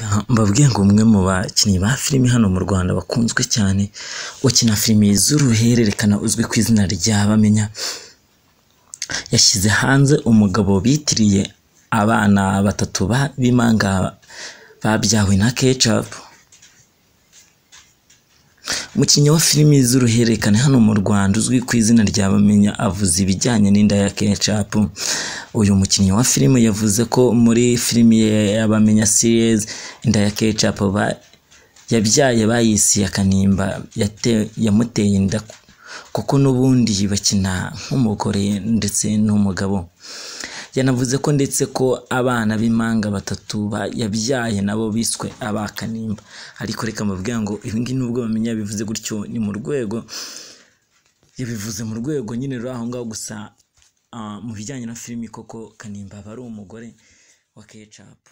Reka mbabwire ngo umwe mu bakinnyi ba filimi hano mu Rwanda bakunzwe cyane, ukina filimi z'uruhererekane uzwi ku izina rya Bamenya, yashyize hanze umugabo bitiriye abana batatu b'impanga babyawe na kecapu. Umukinnyi wa filimi z'uruhererekane hano mu Rwanda uzwi ku izina rya Bamenya avuze ibijyanye n'inda ya kecapu. uyu mukinnyi wa filime yavuze ko muri filime y'abamenya series ya ketchup yabyaye bayisi ya kanimba yamuteye inda kuko n'ubundi bakina nk'umugore ndetse n'umugabo yanavuze ko ndetse ko abana b'impanga batatu yabyaye nabo biswe aba kanimba ariko reka mbabwira ngo ibingibi nubwo bamenya bivuze gutyo ni mu rwego yabivuze mu rwego nyine ruri aho ngaho gusa Ah, mu bijyanye na filimi koko kanimba aba ari umugore wa kecapu